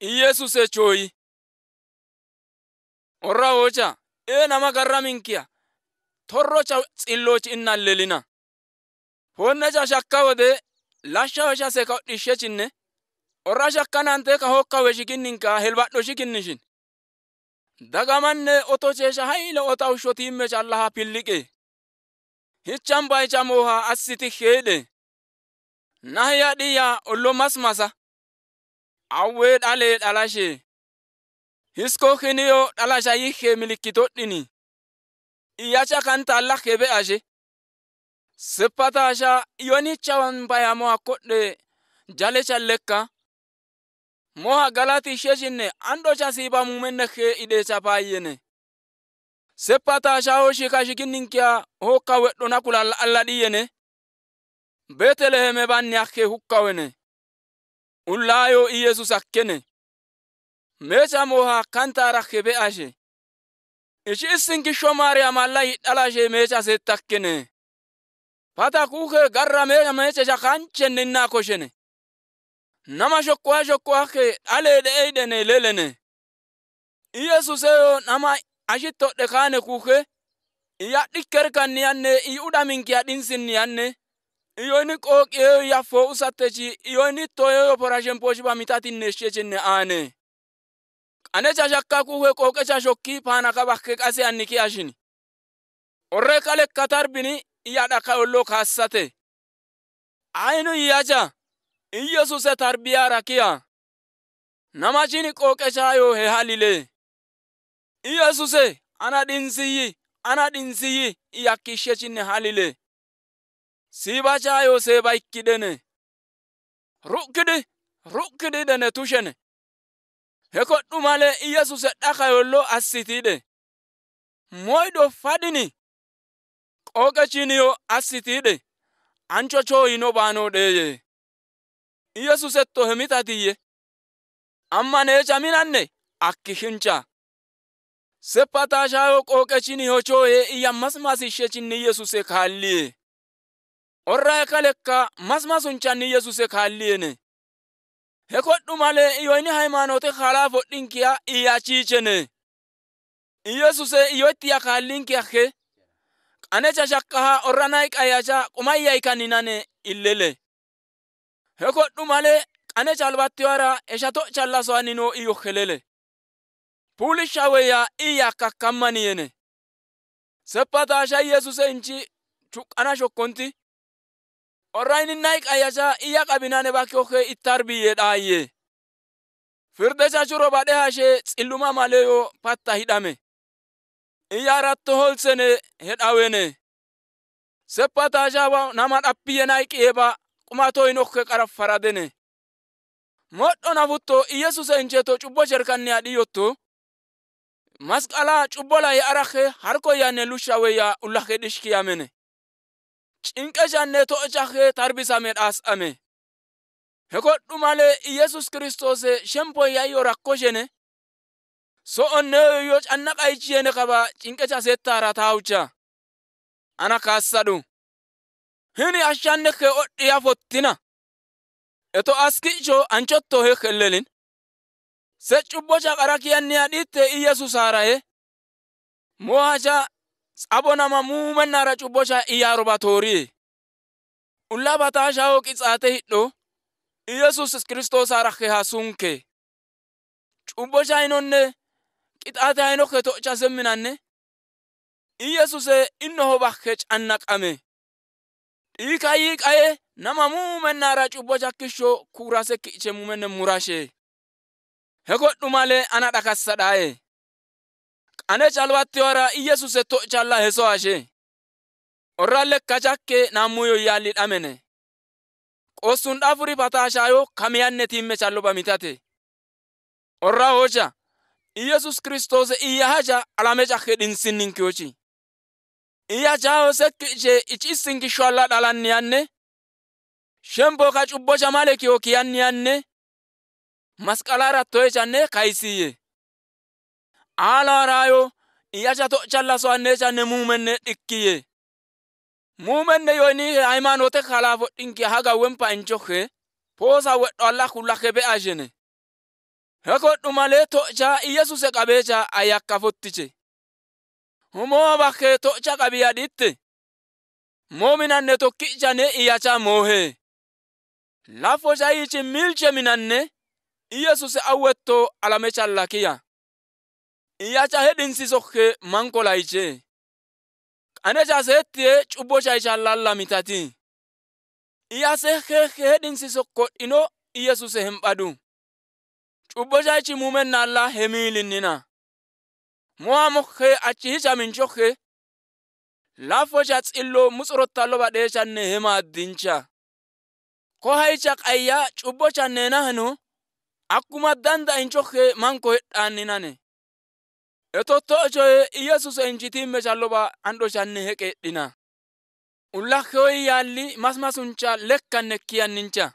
iyesu se coyi orra woca ee nama garra minkiya torroca tsilloci innan lelina honneca shakka wode lashsha weca seka oddishshecinne orra shakka nante ka hokka weshikinninka helbaddoshikinnishin dagamanne otoceesha hayile ota ushsho timmeca allaha pilliqe hichchan baycha mooha assiti heede nahiya dhiya ollo masmasa awwe dhale dhalashe hisko kiniyo dhalasha yihe milikitodhini iyacha kan taalla kebe ashe sippatasha yonichawan bayamoha kodhe jalecha lekka moha galatisheshinne andhocha siibamumenne he idhecha baayyene o shika shikinninkiya hokka wedhona kulalla alla dhiyene beteleheme banniyakke hukkawene unlaayo iyesus akkene meeca mooha kantaarakke be'ashe ishi issin gishsho maariyama alla hidhalashe meeca seettakkene pata kuuke garra meeca meecesha kanchenne innaakoshene nama shokkoha shokkohakke dhalee de'eydene lelene iyesuseyo nama de kane iya ashitodhe kaane kuuke iyadhikkerkanniyanne iyudhaminkiya dhinsinniyanne chi, Yooni qooqiyeyo yafoo usatechi yooni toyeyo porashen pooshi bamitati neshechenne aane. Qanecha shakka kuwe qooqecha shokki ka bakke qase anniki ashin. Orre kalekka tarbini iyadhaka ollo kaassate. Aynu yiyacha Iyyesuuse tarbbiyaara kiya. Nama shin qooqechayo he halile. Iyyesuuse ana dhinsiyi ana dhinsiyi yakkishshechinne halile. siiba caayo seeba ikkidene rukkidi rukkidi dene tushene he koɗɗumale iyesu seɗɗa kayollo assitiiɗe moyɗo faɗini ƙoƙeciniyo assitiiɗe anco coyino baano ɗeye iyesu setto hemitatiye amma nee caminanne akkihinca seppataashayo ƙoƙeciniyo coye iyammasmasishecinni iyesuse kaalliye orraye kalekka masmasuncanni yesuse kaalliyene he koɗɗumale iyoyni haymanote kala foɗɗinkiya iya ciicene iyesuse iyottiya kaallinkiyakke anecha shakkaha orranay kayyacha kumayyaykaninane illele he koɗɗumale qane calbattiwara eshato callasoanino iyokkelele pulishaweya iyyakka kammaniyene seppataasha iyesuse inci cuqqana shokkonti Oraini naik aya ja iyakabina ne bakokoi ittarbi ye Firdesa Firdeja churo bade hashe tsilluma maleyo fatta hidame. Iyarato holsene heda wene. Se pataja ba namad api naik eba kuma to inok ke karafara dene. Moddo nabuto yesus enjeto chubo jerkanne adiyotto. Masqala chubola yarakh harko ya ne lushawe ya amene. cinqecanne to'ecahe tarbisamedhas ame hekoddhumale iyesus kristose shempo yayyorakkoshene so'on neyoyo cannaqayichiyene kaba cinqecha settara tawucha ana kassadu hini ashshannekhe oddhiya fottina eto askicho anchottohe kellelin se cubbocha qarakiyanniya dhitte iyesusara he mohacha Tsabo nama muumennaara cubbo shaa'ii yaaroba toorii. Ulla bataa shaa'oo qixaate hidho Iyesus Kiristoosaara kehaa sunke. Cubbo shaa'inonne qixaate hayno ke to'cha semminanne Iyesuse innoho bakke cannaqame. Dhiika yiiqaye nama muumennaara cubbo shakkishsho kuurase ki'iche mumenne murashe. He kodhu malee ana dhakassa dhaaye. ane chalwati ora iyesu se to challa heso ashe orale kajakke namu yo yali amene qosun dafuri pata yo timme challo ba mitate orra hoja iyesu kristo se iyaja alame cha khedin sinin kyochi iyaja o se je ichi singi shwala dalanni anne shembo ka chubbo cha male maskalara haalaarayo yacato callaso anne canne mumen ne ɗikkiye mumen ne yoni ayman wote kala foɗɗinki haga wempa en cokke posa weɗɗo alla kullakebe ajene hekoɗɗumale toca iyesuse kabeca ayakka fottice humobakke toca kabiya ɗitte mominanne tokkicane iyaca mohe lafo cayicin milce minanne iyesuse awwetto alame callakiya hedin iyacha hedhin sisokke mankolayche anecha seettie cubbo shaycha lallamitati iyase keke hedhin sisokkodhino iyesuse hemphadu cubbo shaychi mumennalla hemiilinnina moha mokke achi hicha minchokke lafosha xillo muxurottallo badheeshanne hemaaddincha kohaycha qayya cubbochanenahano akkuma danda'inchokke manko hedhaanninane etottoochoye iyesuso injitiimme calloba andhochanni heqeedhina ullakkoyi yaalli masmasuncha lekkanne kiyannincha